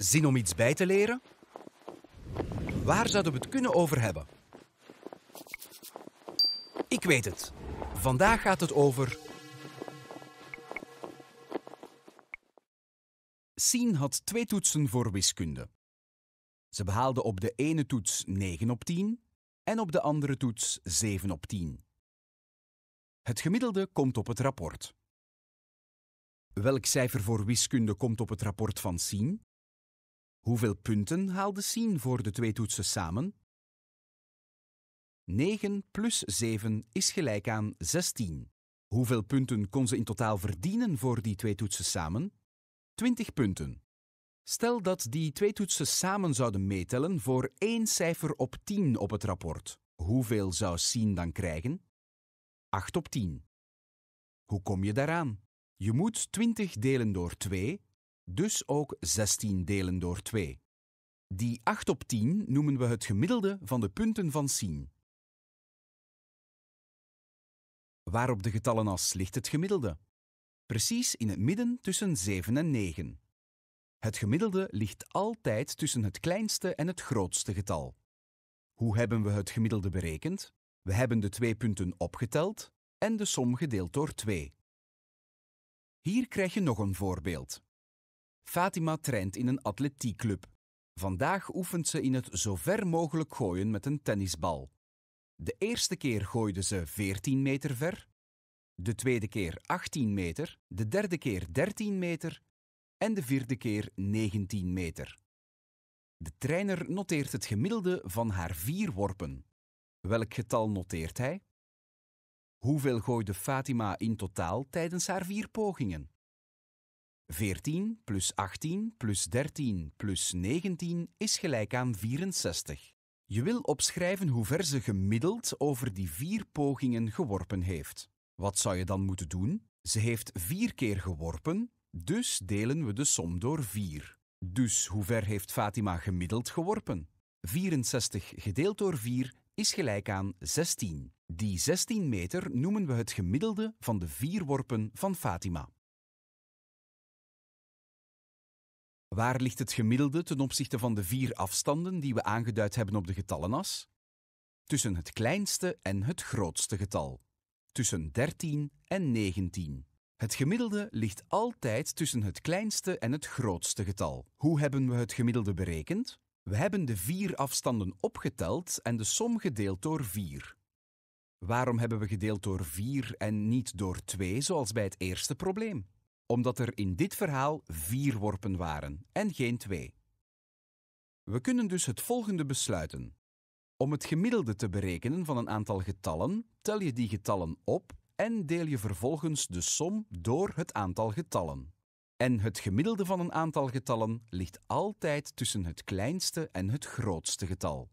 Zin om iets bij te leren? Waar zouden we het kunnen over hebben? Ik weet het. Vandaag gaat het over... Sien had twee toetsen voor wiskunde. Ze behaalde op de ene toets 9 op 10 en op de andere toets 7 op 10. Het gemiddelde komt op het rapport. Welk cijfer voor wiskunde komt op het rapport van Sien? Hoeveel punten haalde Sien voor de twee toetsen samen? 9 plus 7 is gelijk aan 16. Hoeveel punten kon ze in totaal verdienen voor die twee toetsen samen? 20 punten. Stel dat die twee toetsen samen zouden meetellen voor één cijfer op 10 op het rapport. Hoeveel zou Sien dan krijgen? 8 op 10. Hoe kom je daaraan? Je moet 20 delen door 2 dus ook 16 delen door 2. Die 8 op 10 noemen we het gemiddelde van de punten van Sien. Waar op de getallenas ligt het gemiddelde? Precies in het midden tussen 7 en 9. Het gemiddelde ligt altijd tussen het kleinste en het grootste getal. Hoe hebben we het gemiddelde berekend? We hebben de twee punten opgeteld en de som gedeeld door 2. Hier krijg je nog een voorbeeld. Fatima traint in een atletiekclub. Vandaag oefent ze in het zo ver mogelijk gooien met een tennisbal. De eerste keer gooide ze 14 meter ver, de tweede keer 18 meter, de derde keer 13 meter en de vierde keer 19 meter. De trainer noteert het gemiddelde van haar vier worpen. Welk getal noteert hij? Hoeveel gooide Fatima in totaal tijdens haar vier pogingen? 14 plus 18 plus 13 plus 19 is gelijk aan 64. Je wil opschrijven hoe ver ze gemiddeld over die vier pogingen geworpen heeft. Wat zou je dan moeten doen? Ze heeft vier keer geworpen, dus delen we de som door 4. Dus hoe ver heeft Fatima gemiddeld geworpen? 64 gedeeld door 4 is gelijk aan 16. Die 16 meter noemen we het gemiddelde van de vier worpen van Fatima. Waar ligt het gemiddelde ten opzichte van de vier afstanden die we aangeduid hebben op de getallenas? Tussen het kleinste en het grootste getal. Tussen 13 en 19. Het gemiddelde ligt altijd tussen het kleinste en het grootste getal. Hoe hebben we het gemiddelde berekend? We hebben de vier afstanden opgeteld en de som gedeeld door 4. Waarom hebben we gedeeld door 4 en niet door 2 zoals bij het eerste probleem? omdat er in dit verhaal vier worpen waren en geen twee. We kunnen dus het volgende besluiten. Om het gemiddelde te berekenen van een aantal getallen, tel je die getallen op en deel je vervolgens de som door het aantal getallen. En het gemiddelde van een aantal getallen ligt altijd tussen het kleinste en het grootste getal.